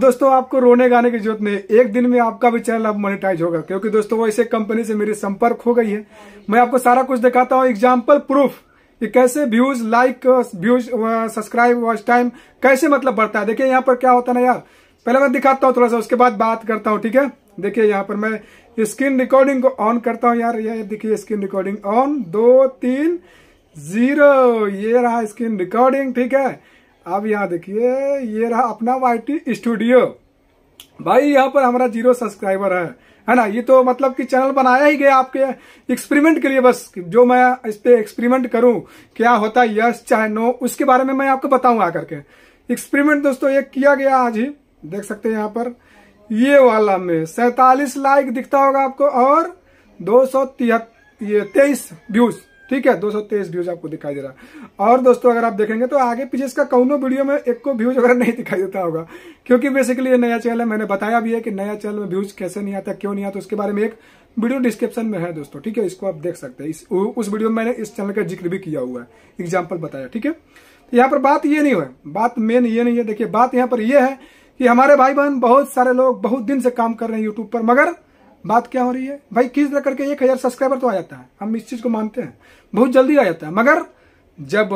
दोस्तों आपको रोने गाने की जरूरत नहीं एक दिन में आपका भी चैनल अब मोनिटाइज होगा क्योंकि दोस्तों वो ऐसे कंपनी से मेरी संपर्क हो गई है मैं आपको सारा कुछ दिखाता हूँ एग्जाम्पल प्रूफ कि कैसे views like views subscribe watch time कैसे मतलब बढ़ता है देखिए यहाँ पर क्या होता है ना यार पहले मैं दिखाता हूँ थोड़ा सा उसके बाद बात करता हूँ ठीक है देखिए यहाँ पर मैं स्क्रीन रिकॉर्डिंग को ऑन करता हूँ यार ये देखिए स्क्रीन रिकॉर्डिंग ऑन दो तीन जीरो ये रहा स्क्रीन रिकॉर्डिंग ठीक है अब यहाँ देखिए ये रहा अपना वाई स्टूडियो भाई यहाँ पर हमारा जीरो सब्सक्राइबर है है ना ये तो मतलब कि चैनल बनाया ही गया आपके एक्सपेरिमेंट के लिए बस जो मैं इस पे एक्सपेरिमेंट करूं क्या होता है यस चाहे नो उसके बारे में मैं आपको बताऊंगा के एक्सपेरिमेंट दोस्तों ये किया गया आज ही देख सकते हैं यहाँ पर ये वाला में सैतालीस लाइक दिखता होगा आपको और दो सौ ये तेईस व्यूज ठीक है 223 व्यूज आपको दिखाई दे रहा और दोस्तों अगर आप देखेंगे तो आगे पीछे इसका कौनो वीडियो में एक को व्यूज वगैरह नहीं दिखाई देता होगा क्योंकि बेसिकली ये नया चैनल है मैंने बताया भी है कि नया चैनल में व्यूज कैसे नहीं आता क्यों नहीं आता उसके बारे में एक वीडियो डिस्क्रिप्शन में है दोस्तों ठीक है इसको आप देख सकते हैं उस वीडियो में मैंने इस चैनल का जिक्र भी किया हुआ है एग्जाम्पल बताया ठीक है तो यहाँ पर बात ये नहीं है बात मेन ये नहीं है देखिए बात यहाँ पर यह है कि हमारे भाई बहन बहुत सारे लोग बहुत दिन से काम कर रहे हैं यूट्यूब पर मगर बात क्या हो रही है भाई किस तरह करके एक हजार सब्सक्राइबर तो आ जाता है हम इस चीज को मानते हैं बहुत जल्दी आ जाता है मगर जब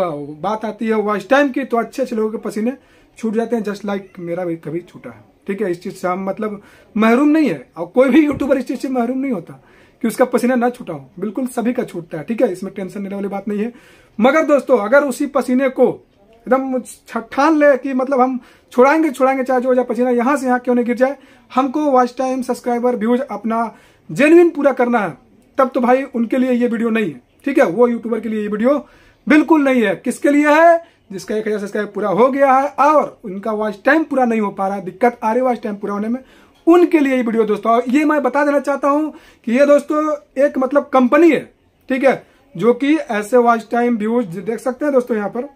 बात आती है वॉइस टाइम की तो अच्छे अच्छे लोगों के पसीने छूट जाते हैं जस्ट लाइक मेरा भी कभी छूटा है ठीक है इस चीज से हम मतलब महरूम नहीं है और कोई भी यूट्यूबर इस चीज से महरूम नहीं होता कि उसका पसीना ना छूटा हो बिल्कुल सभी का छूटता है ठीक है इसमें टेंशन लेने वाली बात नहीं है मगर दोस्तों अगर उसी पसीने को एकदम ठान ले कि मतलब हम छुड़ाएंगे छुड़ाएंगे चाहे जो पसीना यहां से यहाँ क्यों नहीं गिर जाए हमको वॉच टाइम सब्सक्राइबर व्यूज अपना जेन्युन पूरा करना है तब तो भाई उनके लिए ये वीडियो नहीं है ठीक है वो यूट्यूबर के लिए ये वीडियो बिल्कुल नहीं है किसके लिए है जिसका एक हजार सब्सक्राइब पूरा हो गया है और उनका वॉच टाइम पूरा नहीं हो पा रहा है दिक्कत आ रही वॉच टाइम पूरा होने में उनके लिए ये वीडियो दोस्तों और ये मैं बता देना चाहता हूं कि ये दोस्तों एक मतलब कंपनी है ठीक है जो कि ऐसे वॉच टाइम व्यूज देख सकते हैं दोस्तों यहां पर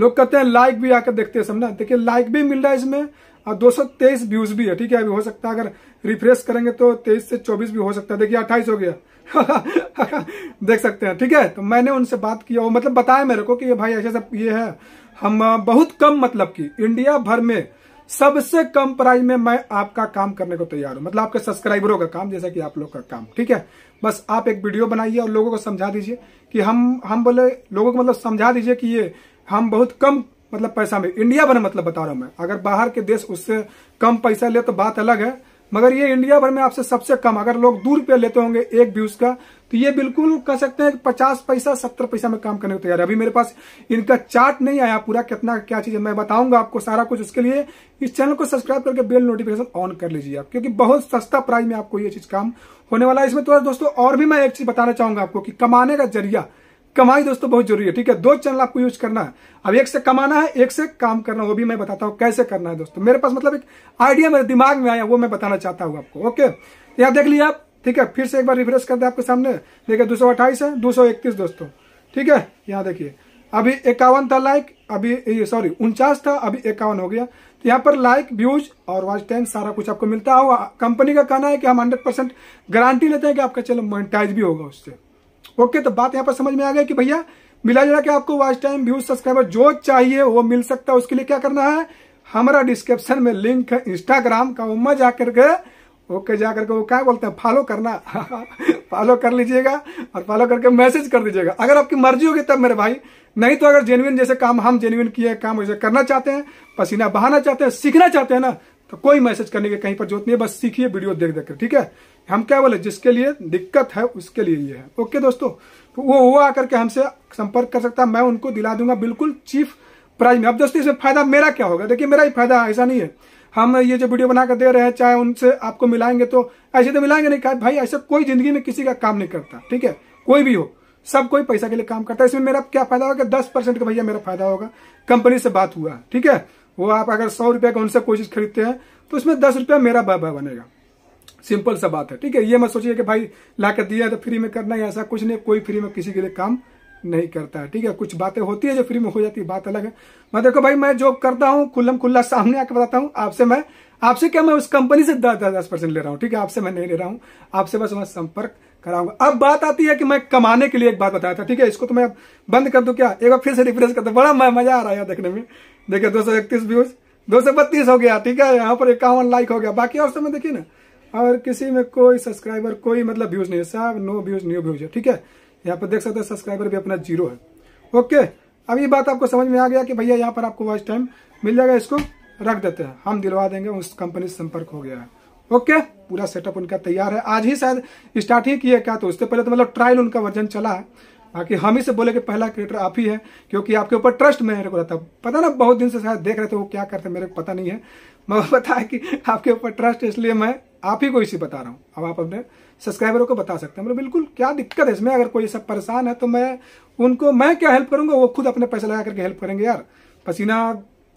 लोग कहते हैं लाइक भी आकर देखते हैं समझा देखिए लाइक भी मिल रहा है इसमें और दो सौ तेईस व्यूज भी है ठीक है अभी हो सकता है अगर रिफ्रेश करेंगे तो तेईस से चौबीस भी हो सकता है देखिए अट्ठाईस हो गया देख सकते हैं ठीक है तो मैंने उनसे बात किया वो मतलब बताया मेरे को कि ये भाई ऐसे सब ये है हम बहुत कम मतलब कि इंडिया भर में सबसे कम प्राइस में मैं आपका काम करने को तैयार हूं मतलब आपके सब्सक्राइबरों का काम जैसा कि आप लोग का काम ठीक है बस आप एक वीडियो बनाइए और लोगों को समझा दीजिए कि हम हम बोले लोगों को मतलब समझा दीजिए कि ये हम बहुत कम मतलब पैसा में इंडिया भर मतलब बता रहा हूं मैं अगर बाहर के देश उससे कम पैसा ले तो बात अलग है मगर ये इंडिया भर में आपसे सबसे कम अगर लोग दो रुपया लेते होंगे एक व्यूज का तो ये बिल्कुल कह सकते हैं पचास पैसा सत्तर पैसा में काम करने को तैयार है अभी मेरे पास इनका चार्ट नहीं आया पूरा कितना क्या चीज है मैं बताऊंगा आपको सारा कुछ उसके लिए इस चैनल को सब्सक्राइब करके बेल नोटिफिकेशन ऑन कर लीजिए आप क्योंकि बहुत सस्ता प्राइस में आपको ये चीज काम होने वाला है इसमें थोड़ा तो दोस्तों और भी मैं एक चीज बताना चाहूंगा आपको कि कमाने का जरिया कमाई दोस्तों बहुत जरूरी है ठीक है दो चैनल आपको यूज करना है अब एक से कमाना है एक से काम करना वो भी मैं बताता हूँ कैसे करना है दोस्तों मेरे पास मतलब एक आइडिया मेरे दिमाग में आया वो मैं बताना चाहता हूँ आपको ओके यहाँ देख लिया आप ठीक है फिर से एक बार रिफ्रेश कर दे आपके सामने देखिए दो है दो दोस्तों ठीक है यहाँ देखिए अभी इक्यावन था लाइक अभी सॉरी उनचास था अभी इक्यावन हो गया तो यहाँ पर लाइक व्यूज और वाच टाइम सारा कुछ आपको मिलता होगा कंपनी का कहना है कि हम 100 परसेंट गारंटी लेते हैं कि आपका चलो मोनिटाइज भी होगा उससे ओके तो बात यहाँ पर समझ में आ गया कि भैया मिला जुला के आपको वॉच टाइम व्यूज सब्सक्राइबर जो चाहिए वो मिल सकता है उसके लिए क्या करना है हमारा डिस्क्रिप्शन में लिंक है इंस्टाग्राम का उम्मा जाकर के ओके जाकर के वो क्या बोलते हैं फॉलो करना फॉलो कर लीजिएगा और फॉलो करके मैसेज कर दीजिएगा अगर आपकी मर्जी होगी तब मेरे भाई नहीं तो अगर जेनुइन जैसे काम हम जेनुइन किए काम वैसे करना चाहते हैं पसीना बहाना चाहते हैं सीखना चाहते हैं ना तो कोई मैसेज करने की कहीं पर जरूरत नहीं है बस सीखिए वीडियो देख देख कर ठीक है हम क्या बोले जिसके लिए दिक्कत है उसके लिए ये है ओके दोस्तों वो वो आकर के हमसे संपर्क कर सकता है मैं उनको दिला दूंगा बिल्कुल चीफ प्राइज में अब दोस्तों इसमें फायदा मेरा क्या होगा देखिए मेरा ही फायदा ऐसा नहीं है हम ये जो वीडियो बनाकर दे रहे हैं चाहे उनसे आपको मिलाएंगे तो ऐसे तो मिलाएंगे नहीं कहा भाई ऐसा कोई जिंदगी में किसी का काम नहीं करता ठीक है कोई भी हो सब कोई पैसा के लिए काम करता है इसमें मेरा क्या फायदा होगा दस परसेंट का भैया मेरा फायदा होगा कंपनी से बात हुआ ठीक है वो आप अगर सौ रुपया का उनसे कोई चीज खरीदते हैं तो उसमें दस रुपया मेरा बनेगा सिंपल सा बात है ठीक है ये मत सोचिए कि भाई ला कर दिया तो फ्री में करना है ऐसा कुछ नहीं कोई फ्री में किसी के लिए काम नहीं करता है ठीक है कुछ बातें होती है जो फ्री में हो जाती है बात अलग है मैं देखो भाई मैं जॉब करता हूँ खुल्लम खुल्ला सामने आके बताता हूँ आपसे मैं आपसे क्या मैं उस कंपनी से दस दस परसेंट ले रहा हूँ ठीक है आपसे मैं नहीं ले रहा हूँ आपसे बस मैं संपर्क कराऊंगा अब बात आती है कि मैं कमाने के लिए एक बात बताया था ठीक है इसको तो मैं बंद कर दू क्या एक बार फिर से रिफ्रेश कर दूं बड़ा मजा आ रहा है देखने में देखिये दो सौ इकतीस व्यूज दो सौ बत्तीस हो गया ठीक है यहाँ पर इक्यावन लाइक हो गया बाकी और समय देखिए ना और किसी में कोई सब्सक्राइबर कोई मतलब व्यूज नहीं है सब नो व्यूज न्यू व्यूज है ठीक है यहाँ पर देख सकते हैं सब्सक्राइबर भी अपना जीरो है ओके अब ये बात आपको समझ में आ गया कि भैया यहाँ पर आपको वॉच टाइम मिल जाएगा इसको रख देते हैं हम दिलवा देंगे उस कंपनी से संपर्क हो गया है ओके पूरा सेटअप उनका तैयार है आज ही शायद स्टार्ट ही किया क्या तो उससे पहले तो मतलब ट्रायल उनका वर्जन चला है बाकी हम ही से बोले कि पहला क्रिएटर आप ही है क्योंकि आपके ऊपर ट्रस्ट मेरे को रहता पता ना बहुत दिन से शायद देख रहे थे वो क्या करते मेरे को पता नहीं है मगर पता है कि आपके ऊपर ट्रस्ट इसलिए मैं आप ही को इसी बता रहा हूँ अब आप अपने सब्सक्राइबरों को बता सकते हैं मतलब बिल्कुल क्या दिक्कत है इसमें अगर कोई सब परेशान है तो मैं उनको मैं क्या हेल्प करूंगा वो खुद अपने पैसे लगा करके हेल्प करेंगे यार पसीना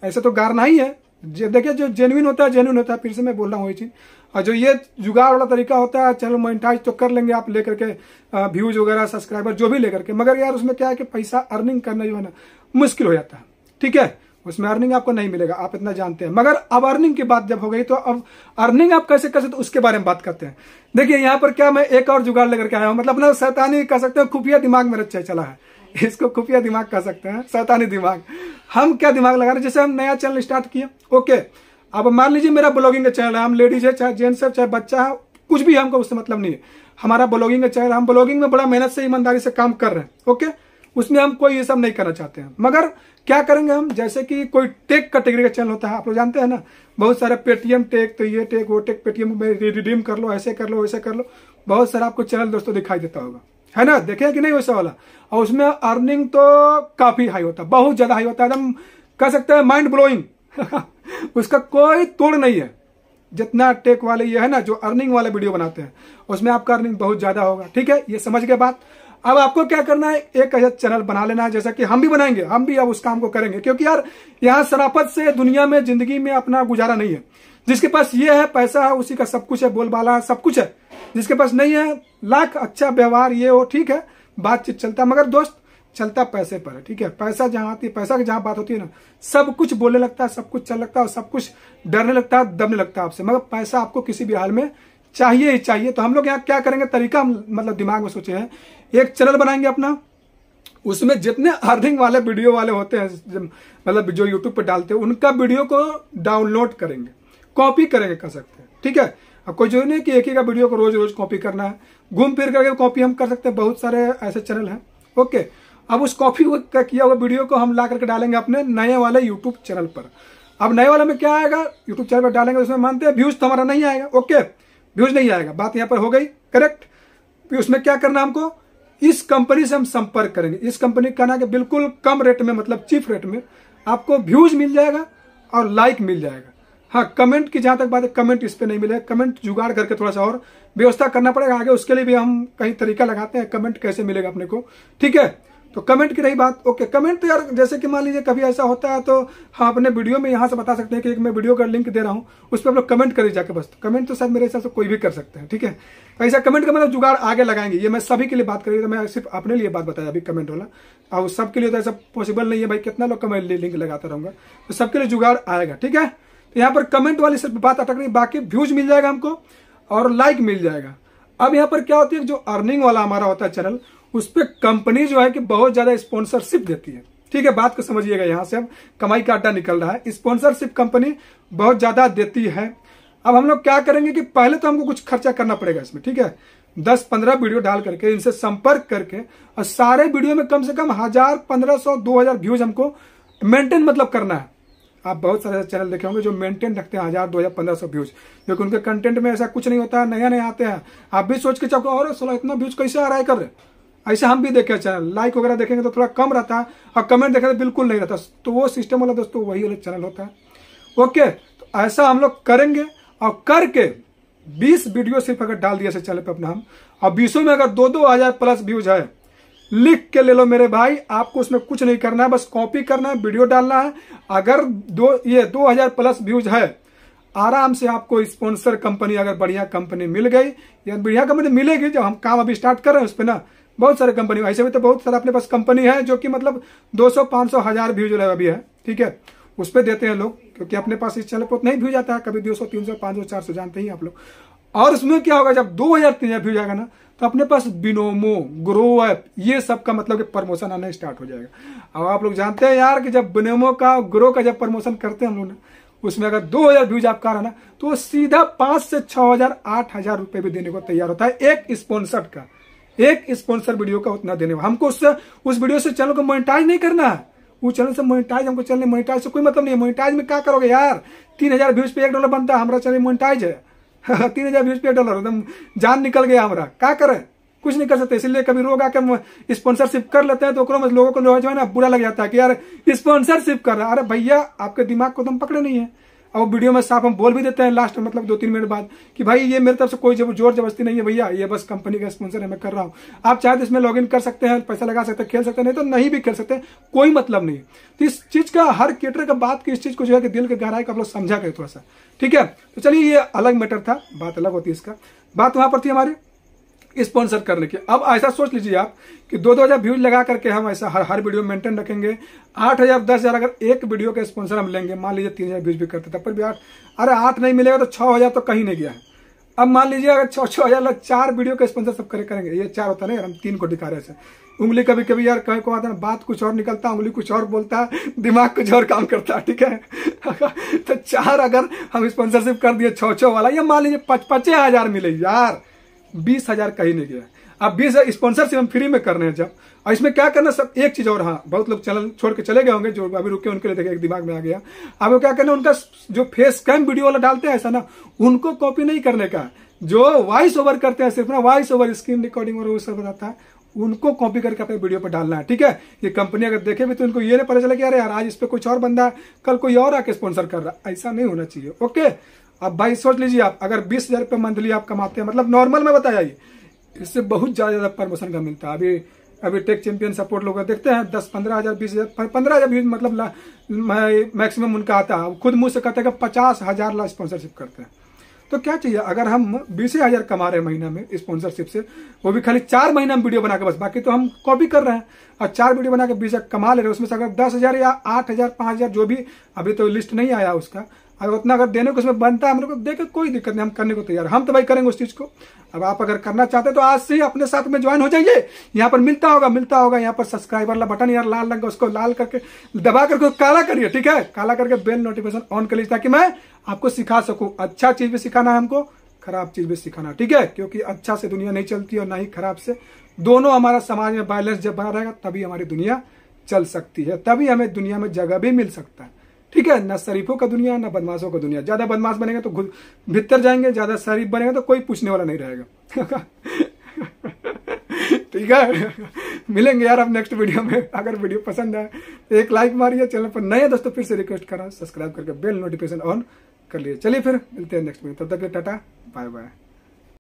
ऐसे तो गारना ही है देखिए जो जेनविन होता है जेनविन होता है फिर से मैं बोल रहा हूँ ये चीज और जो ये जुगाड़ वाला तरीका होता है चलो मोनिटाइज तो कर लेंगे आप लेकर के व्यूज वगैरह सब्सक्राइबर जो भी लेकर के मगर यार उसमें क्या है कि पैसा अर्निंग करना जो है ना मुश्किल हो जाता है ठीक है उसमें अर्निंग आपको नहीं मिलेगा आप इतना जानते हैं मगर अब अर्निंग की बात जब हो गई तो अब अर्निंग आप कैसे कर सकते तो उसके बारे में बात करते हैं देखिए यहाँ पर क्या मैं एक और जुगाड़ लेकर के आया हूँ मतलब ना सैतानी कह सकते हैं खुफिया दिमाग में रचा चला है इसको खुफिया दिमाग कह सकते हैं सैतानी दिमाग हम क्या दिमाग लगा रहे जैसे हम नया चैनल स्टार्ट किया ओके अब मान लीजिए मेरा ब्लॉगिंग का चैनल है हम लेडीज है चाहे जेंट्स है चाहे बच्चा है कुछ भी हमको उससे मतलब नहीं है हमारा ब्लॉगिंग का चैनल हम ब्लॉगिंग में बड़ा मेहनत से ईमानदारी से काम कर रहे हैं ओके उसमें हम कोई ये सब नहीं करना चाहते हैं मगर क्या करेंगे हम जैसे कि कोई टेक कैटेगरी का चैनल होता है आप लोग जानते हैं ना बहुत सारे पेटीएम टेक तो ये टेक वो टेक पेटीएम में रिडीम कर लो ऐसे कर लो वैसे कर लो बहुत सारा आपको चैनल दोस्तों दिखाई देता होगा है ना देखे कि नहीं वैसा वाला और उसमें अर्निंग तो काफी हाई होता है बहुत ज्यादा हाई होता है एकदम कह सकते हैं माइंड ब्लोइंग उसका कोई तोड़ नहीं है जितना टेक वाले ये है ना जो अर्निंग वाले वीडियो बनाते हैं उसमें आपका अर्निंग बहुत ज्यादा होगा ठीक है ये समझ के बात अब आपको क्या करना है एक ऐसा चैनल बना लेना है जैसा कि हम भी बनाएंगे हम भी अब उस काम को करेंगे क्योंकि यार यहाँ शराफत से दुनिया में जिंदगी में अपना गुजारा नहीं है जिसके पास ये है पैसा है उसी का सब कुछ है बोलबाला है सब कुछ है जिसके पास नहीं है लाख अच्छा व्यवहार ये हो ठीक है बातचीत चलता है मगर दोस्त चलता पैसे पर है ठीक है पैसा जहां आती है पैसा की जहां बात होती है ना सब कुछ बोलने लगता है सब कुछ चल लगता है और सब कुछ डरने लगता है दबने लगता है आपसे मगर पैसा आपको किसी भी हाल में चाहिए ही चाहिए तो हम लोग यहाँ क्या करेंगे तरीका मतलब दिमाग में सोचे हैं एक चैनल बनाएंगे अपना उसमें जितने अर्निंग वाले वीडियो वाले होते हैं मतलब जो यूट्यूब पर डालते हैं उनका वीडियो को डाउनलोड करेंगे कॉपी करेंगे कर सकते हैं ठीक है अब कोई जरूरी नहीं कि एक ही का वीडियो को रोज रोज कॉपी करना है घूम फिर करके कॉपी हम कर सकते हैं बहुत सारे ऐसे चैनल हैं ओके okay. अब उस कॉपी का किया हुआ वीडियो को हम ला करके डालेंगे अपने नए वाले यूट्यूब चैनल पर अब नए वाले में क्या आएगा यूट्यूब चैनल पर डालेंगे उसमें मानते हैं व्यूज तो हमारा नहीं आएगा ओके व्यूज नहीं आएगा बात यहाँ पर हो गई करेक्ट फिर तो उसमें क्या करना हमको इस कंपनी से हम संपर्क करेंगे इस कंपनी का कहना कि बिल्कुल कम रेट में मतलब चीप रेट में आपको व्यूज मिल जाएगा और लाइक मिल जाएगा हाँ कमेंट की जहां तक बात है कमेंट इस पर नहीं मिलेगा कमेंट जुगाड़ करके थोड़ा सा और व्यवस्था करना पड़ेगा आगे उसके लिए भी हम कहीं तरीका लगाते हैं कमेंट कैसे मिलेगा अपने को ठीक है तो कमेंट की रही बात ओके कमेंट तो यार जैसे कि मान लीजिए कभी ऐसा होता है तो हाँ अपने वीडियो में यहाँ से बता सकते हैं कि एक मैं वीडियो का लिंक दे रहा हूँ उस पर आप लोग कमेंट करिए जाके बस कमेंट तो शायद मेरे हिसाब से कोई भी कर सकते हैं ठीक है ऐसा कमेंट का मतलब जुगाड़ आगे लगाएंगे ये मैं सभी के लिए बात करी तो मैं सिर्फ अपने लिए बात बताया अभी कमेंट वाला और सबके लिए तो ऐसा पॉसिबल नहीं है भाई कितना लोग कमेंट लिंक लगाता रहूंगा तो सबके लिए जुगाड़ आएगा ठीक है तो यहाँ पर कमेंट वाली सिर्फ बात अटक रही बाकी व्यूज मिल जाएगा हमको और लाइक मिल जाएगा अब यहाँ पर क्या होती है जो अर्निंग वाला हमारा होता है चैनल उस पर कंपनी जो है कि बहुत ज्यादा स्पॉन्सरशिप देती है ठीक है बात को समझिएगा यहाँ से अब कमाई का आटा निकल रहा है स्पॉन्सरशिप कंपनी बहुत ज्यादा देती है अब हम लोग क्या करेंगे कि पहले तो हमको कुछ खर्चा करना पड़ेगा इसमें ठीक है दस पंद्रह वीडियो डाल करके इनसे संपर्क करके और सारे वीडियो में कम से कम हजार पंद्रह सौ दो हजार व्यूज हमको मेंटेन मतलब करना है आप बहुत सारे चैनल देखे होंगे जो मेंटेन रखते हैं हजार दो हजार पंद्रह सौ व्यूज क्योंकि उनके कंटेंट में ऐसा कुछ नहीं होता है नया नया आते हैं आप भी सोच के चाहो और सोलह इतना व्यूज कैसे आ रहा है कर रहे ऐसे हम भी देखे चैनल अच्छा, लाइक वगैरह देखेंगे तो थोड़ा कम रहता है और कमेंट देखेंगे तो बिल्कुल नहीं रहता तो वो सिस्टम वाला दोस्तों वही वाला चैनल होता है ओके तो ऐसा हम लोग करेंगे और करके बीस वीडियो सिर्फ अगर डाल दिया चैनल पे अपना हम और बीसों में अगर दो दो हजार प्लस व्यूज है लिख के ले लो मेरे भाई आपको उसमें कुछ नहीं करना है बस कॉपी करना है वीडियो डालना है अगर दो ये दो हजार प्लस व्यूज है आराम से आपको स्पॉन्सर कंपनी अगर बढ़िया कंपनी मिल गई या बढ़िया कंपनी मिलेगी जब हम काम अभी स्टार्ट कर रहे हैं उस पर ना बहुत सारे कंपनी ऐसे भी तो बहुत सारा अपने पास कंपनी है जो कि मतलब 200 500 हजार व्यूज वाला अभी है ठीक है उस पर देते हैं लोग क्योंकि अपने पास इस चैनल पर उतना ही व्यूज आता है कभी पांच सौ चार सौ जानते ही आप लोग और उसमें क्या होगा जब दो हजार तीन हजार व्यूज जाएगा ना तो अपने पास बिनोमो ग्रो ऐप ये सब का मतलब कि प्रमोशन आना स्टार्ट हो जाएगा अब आप लोग जानते हैं यार कि जब बिनोमो का ग्रो का जब प्रमोशन करते हैं हम लोग ना उसमें अगर हजार व्यूज आपका रहा ना तो सीधा पांच से छह हजार आठ हजार रुपए भी देने को तैयार होता है एक स्पॉन्सर्ड का एक स्पॉन्सर वीडियो का उतना देने वाला हमको उससे उस वीडियो से चैनल को मोनिटाइज नहीं करना है वो चैनल से मोनिटाइज हमको चैनल मोनिटाइज से कोई मतलब नहीं है मोनिटाइज में क्या करोगे यार तीन हजार व्यूज पे एक डॉलर बनता है हमारा चैनल मोनिटाइज है तीन हजार व्यूज पे एक डॉलर एकदम जान निकल गया हमारा क्या करें कुछ नहीं कर सकते इसलिए कभी रोग आकर स्पॉन्सरशिप कर लेते हैं तो करो लोगों को जो है ना बुरा लग जाता है कि यार स्पॉन्सरशिप कर रहा है अरे भैया आपके दिमाग को तुम तो पकड़े नहीं है अब वीडियो में साफ हम बोल भी देते हैं लास्ट में मतलब दो तीन मिनट बाद कि भाई ये मेरे तरफ से कोई जोर जबरदस्ती नहीं है भैया ये बस कंपनी का स्पॉन्सर है मैं कर रहा हूँ आप चाहे तो इसमें लॉग कर सकते हैं पैसा लगा सकते हैं खेल सकते हैं नहीं तो नहीं भी खेल सकते कोई मतलब नहीं तो इस चीज का हर क्रिएटर का बात की इस चीज को जो है कि दिल के गहराई का आप लोग समझा गए थोड़ा सा ठीक है तो चलिए ये अलग मैटर था बात अलग होती है इसका बात वहां पर थी हमारी स्पॉन्सर करने के अब ऐसा सोच लीजिए आप कि दो दो हजार व्यूज लगा करके हम ऐसा हर हर वीडियो मेंटेन रखेंगे आठ हजार दस हजार अगर एक वीडियो का स्पॉन्सर हम लेंगे मान लीजिए तीन हजार व्यूज भी करते तब पर भी आठ अरे आठ नहीं मिलेगा तो छह हजार तो कहीं नहीं गया है अब मान लीजिए अगर छह छह हजार चार वीडियो का स्पॉन्सर सब करेंगे ये चार होता है ना यार हम तीन को दिखा रहे हैं उंगली कभी कभी यार कहीं को आता है बात कुछ और निकलता है उंगली कुछ और बोलता है दिमाग कुछ और काम करता है ठीक है तो चार अगर हम स्पॉन्सरशिप कर दिए छो छो वाला ये मान लीजिए पच पचे हजार मिले यार बीस हजार कहीं नहीं गया अब बीस हजार स्पॉन्सरशिप हम फ्री में कर रहे हैं जब और इसमें क्या करना सब एक चीज और हाँ बहुत लोग चैनल छोड़ के चले गए होंगे जो अभी रुके उनके लिए देखे एक दिमाग में आ गया अब वो क्या करना उनका जो फेस कैम वीडियो वाला डालते हैं ऐसा ना उनको कॉपी नहीं करने का जो वॉइस ओवर करते हैं सिर्फ ना वॉइस ओवर स्क्रीन रिकॉर्डिंग और वो सब बताता है उनको कॉपी करके अपने वीडियो पर डालना है ठीक है ये कंपनी अगर देखे भी तो इनको ये नहीं पता चला कि यार आज इस पर कुछ और बंदा है कल कोई और आके स्पॉन्सर कर रहा ऐसा नहीं होना चाहिए ओके अब भाई सोच लीजिए आप अगर बीस हजार रुपये मंथली आप कमाते हैं मतलब नॉर्मल में बताया इससे बहुत ज़्यादा ज़्यादा प्रमोशन का मिलता है अभी अभी टेक चैंपियन सपोर्ट लोग देखते हैं दस पंद्रह हज़ार बीस हज़ार पंद्रह हज़ार मतलब मैक्सिमम उनका आता है खुद मुंह से कहते हैं कि पचास हज़ार ला स्पॉन्सरशिप करते हैं तो क्या चाहिए अगर हम बीस हज़ार कमा रहे हैं महीना में स्पॉन्सरशिप से वो भी खाली चार महीना में वीडियो बना के बस बाकी तो हम कॉपी कर रहे हैं और चार वीडियो बना के बीस कमा ले रहे हैं उसमें से अगर दस हज़ार या आठ हज़ार पाँच हज़ार जो भी अभी तो लिस्ट नहीं आया उसका अगर उतना अगर देने को उसमें बनता है हम लोग को देखे कोई दिक्कत नहीं हम करने को तैयार हम तो भाई करेंगे उस चीज़ को अब आप अगर करना चाहते हैं तो आज से ही अपने साथ में ज्वाइन हो जाइए यहाँ पर मिलता होगा मिलता होगा यहाँ पर सब्सक्राइब वाला बटन यार लाल रंग उसको लाल करके दबा करके काला करिए ठीक है काला करके बेल नोटिफिकेशन ऑन कर लीजिए ताकि मैं आपको सिखा सकूँ अच्छा चीज़ भी सिखाना है हमको खराब चीज़ भी सिखाना ठीक है क्योंकि अच्छा से दुनिया नहीं चलती और ना ही खराब से दोनों हमारा समाज में बैलेंस जब बना रहेगा तभी हमारी दुनिया चल सकती है तभी हमें दुनिया में जगह भी मिल सकता है ठीक है ना शरीफों का दुनिया ना बदमाशों का दुनिया ज्यादा बदमाश बनेगा तो भीतर जाएंगे ज्यादा शरीफ बनेगा तो कोई पूछने वाला नहीं रहेगा ठीक है मिलेंगे यार अब नेक्स्ट वीडियो में अगर वीडियो पसंद है तो एक लाइक मारिए चैनल पर नए दोस्तों फिर से रिक्वेस्ट करा सब्सक्राइब करके बेल नोटिफिकेशन ऑन कर लिए चलिए फिर मिलते हैं नेक्स्ट वीडियो तब तक के टाटा बाय बाय